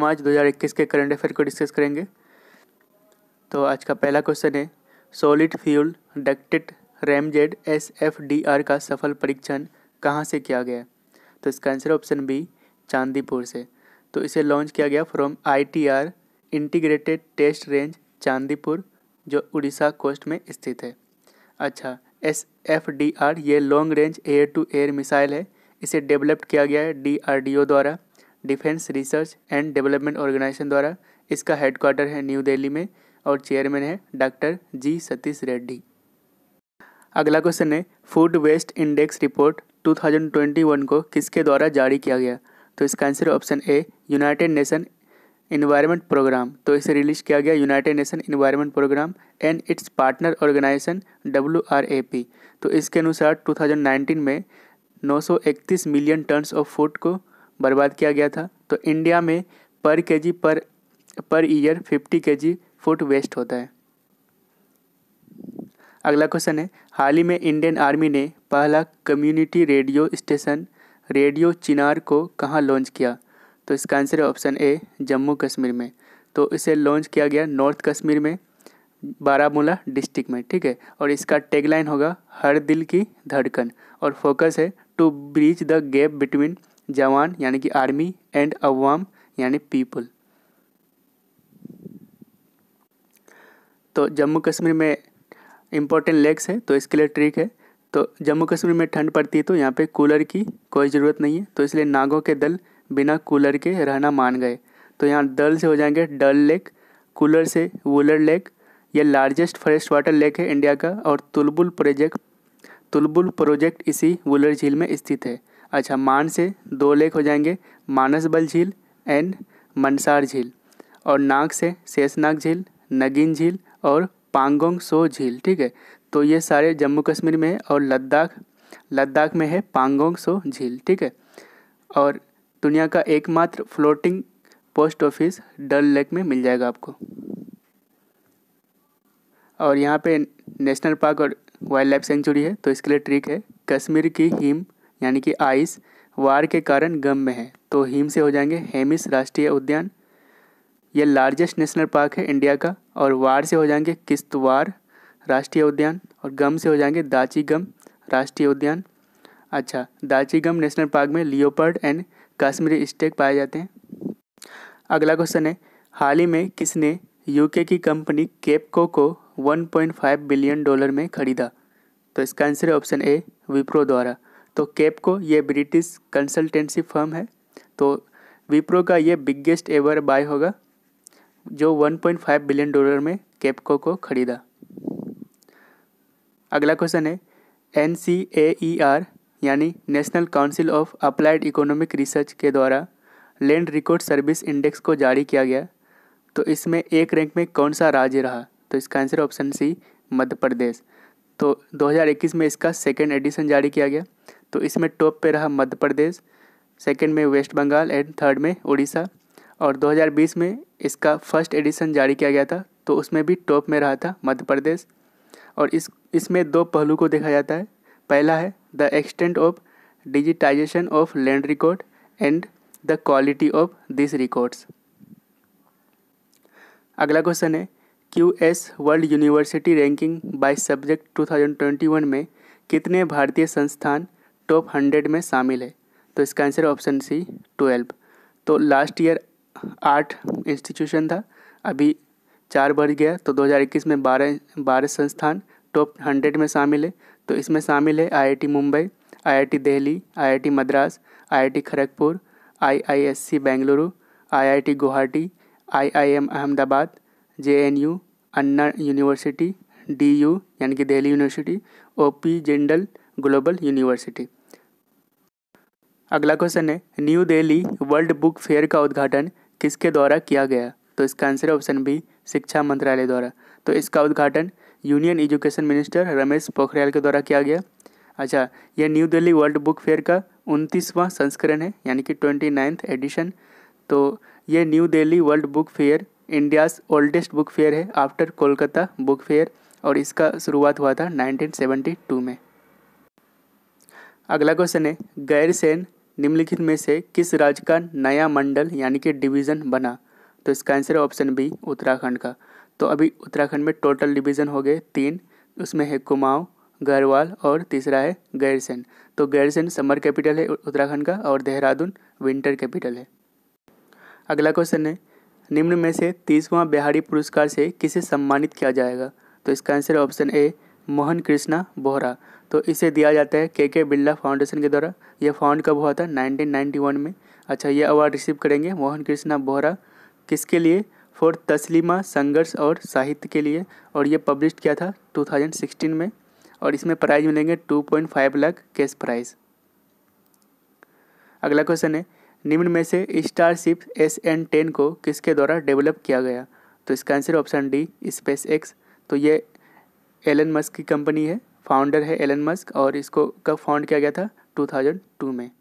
मार्च 2021 के current affair को discuss करेंगे तो आज का पहला क्वेश्चन है solid fuel ducted ramjet S F D R का सफल परीक्षण कहाँ से किया गया तो इसका आंसर ऑप्शन बी चांदीपुर से तो इसे लॉन्च किया गया from I T R integrated test range Chandipur जो उड़ीसा कोस्ट में स्थित है अच्छा एस एफ डी आर ये long range air to air missile है इसे डेवलप्ड किया गया है डी आर डी ओ द्वारा defence research and development organisation द्वारा इसका हेडक्वार्टर है न्यू दिल्ली में और चेयरमैन है डॉक्टर जी सतीश रेड्डी अगला क्वेश्चन है फूड वेस्ट इंडेक्स रिपोर्ट 2021 को किसके द्वारा जारी किया गया तो इसका answer option A United Nation environment programme तो इसे रिलीज किया गया United Nation environment programme and its partner organisation W तो इसके अनुसार 2019 में 931 मिलियन टन्स ऑफ फूड को बर्बाद किया गया था तो इंडिया में पर के जी पर पर ईयर फिफ्टी के जी फूड वेस्ट होता है अगला क्वेश्चन है हाल ही में इंडियन आर्मी ने पहला community radio station radio Chinar को कहाँ लॉन्च किया तो इसका आंसर है ऑप्शन ए जम्मू कश्मीर में तो इसे लॉन्च किया गया नॉर्थ कश्मीर में बारामूला डिस्ट्रिक्ट में ठीक है और इसका टैगलाइन होगा हर दिल की धड़कन और फोकस है to breach the gap between जवान यानी कि आर्मी एंड अवाम यानी पीपल तो जम्मू कश्मीर में इम्पोर्टेंट लेक्स है तो इसके लिए ट्रिक है तो जम्मू कश्मीर में ठंड पड़ती है तो यहाँ पे कूलर की कोई ज़रूरत नहीं है तो इसलिए नागों के दल बिना कूलर के रहना मान गए तो यहाँ दल से हो जाएंगे डल लेक कूलर से वूलर लेक यह लार्जेस्ट फॉरेस्ट वाटर लेक है इंडिया का और तुलबुल प्रोजेक्ट तुलबुल प्रोजेक्ट इसी वुलर झील में स्थित है अच्छा मान से दो लेक हो जाएंगे मानस बल झील एंड मनसार झील और नाग से शेषनाग झील नगीन झील और पांगोंग सो झील ठीक है तो ये सारे जम्मू कश्मीर में है और लद्दाख लद्दाख में है पांगोंग सो झील ठीक है और दुनिया का एकमात्र floating post office Dal lake में मिल जाएगा आपको और यहाँ पे नेशनल पार्क और वाइल्ड लाइफ सेंचुरी है तो इसके लिए ट्रिक है कश्मीर की हिम यानी कि आइस वार के कारण गम में है तो हिम से हो जाएंगे हेमिस राष्ट्रीय उद्यान यह लार्जेस्ट नेशनल पार्क है इंडिया का और वार से हो जाएंगे किश्तवार राष्ट्रीय उद्यान और गम से हो जाएंगे दाची गम राष्ट्रीय उद्यान अच्छा दाची गम नेशनल पार्क में लियोपर्ड एंड कश्मीरी स्टेक पाए जाते हैं अगला क्वेश्चन है हाल ही में किसने यूके की कंपनी केपको को 1.5 बिलियन डॉलर में खरीदा तो इसका आंसर है ऑप्शन ए विप्रो द्वारा तो कैप को ये ब्रिटिश कंसल्टेंसी फर्म है तो विप्रो का ये बिगेस्ट एवर बाय होगा जो 1.5 बिलियन डॉलर में कैपको को खरीदा अगला क्वेश्चन है N C A E R यानी National Council of Applied Economic Research के द्वारा लैंड रिकॉर्ड सर्विस इंडेक्स को जारी किया गया तो इसमें एक रैंक में कौन सा राज्य रहा तो इसका आंसर ऑप्शन सी मध्य प्रदेश तो 2021 में इसका सेकेंड एडिशन जारी किया गया तो इसमें टॉप पे रहा मध्य प्रदेश सेकंड में वेस्ट बंगाल एंड थर्ड में उड़ीसा और 2020 में इसका फर्स्ट एडिशन जारी किया गया था तो उसमें भी टॉप में रहा था मध्य प्रदेश और इस इसमें दो पहलू को देखा जाता है पहला है the extent of digitisation of land record and the quality of this records अगला क्वेश्चन है Q S world university ranking by subject 2021 में कितने भारतीय संस्थान टॉप हंड्रेड में शामिल है तो इसका आंसर ऑप्शन सी ट्वेल्व तो लास्ट ईयर आठ इंस्टीट्यूशन था अभी चार बढ़ गया तो 2021 में बारह बारह संस्थान टॉप हंड्रेड में शामिल है तो इसमें शामिल है IIT Mumbai IIT Delhi IIT Madras IIT Kharagpur IISc Bengaluru IIT Guwahati IIM Ahmedabad JNU Anna university DU यानी कि Delhi university OP Jindal global university अगला क्वेश्चन है new Delhi world book fair का उद्घाटन किसके द्वारा किया गया तो इसका आंसर ऑप्शन बी शिक्षा मंत्रालय द्वारा तो इसका उद्घाटन union education minister Ramesh Pokhriyal के द्वारा किया गया अच्छा यह new Delhi world book fair का उनतीसवां संस्करण है यानी कि ट्वेंटी नाइन्थ एडिशन तो यह new Delhi world book fair India's oldest book fair है आफ्टर कोलकाता बुक फेयर और इसका शुरुआत हुआ था 1972 में अगला क्वेश्चन है गैरसैन निम्नलिखित में से किस राज्य का नया मंडल यानी कि डिवीज़न बना तो इसका आंसर है ऑप्शन बी उत्तराखंड का तो अभी उत्तराखंड में टोटल डिवीज़न हो गए तीन उसमें है कुमाऊँ गढ़वाल और तीसरा है गैरसेन तो गैरसेन समर कैपिटल है उत्तराखंड का और देहरादून विंटर कैपिटल है अगला क्वेश्चन है निम्न में से तीसवां बिहारी पुरस्कार से किसे सम्मानित किया जाएगा तो इसका answer option A Mohan Krishna Bohra तो इसे दिया जाता है के के बिरला फाउंडेशन के द्वारा यह फाउंड कब हुआ था 1991 में अच्छा यह अवार्ड रिसीव करेंगे मोहन कृष्णा बोहरा किसके लिए फॉर तस्लीमा संघर्ष और साहित्य के लिए और ये पब्लिश किया था 2016 में और इसमें प्राइज मिलेंगे 2.5 लाख कैश प्राइज अगला क्वेश्चन है निम्न में से स्टारशिप एस एन टेन को किसके द्वारा डेवलप किया गया तो इसका answer option D SpaceX तो ये एलन मस्क की कंपनी है फाउंडर है एलन मस्क और इसको कब फाउंड किया गया था 2002 में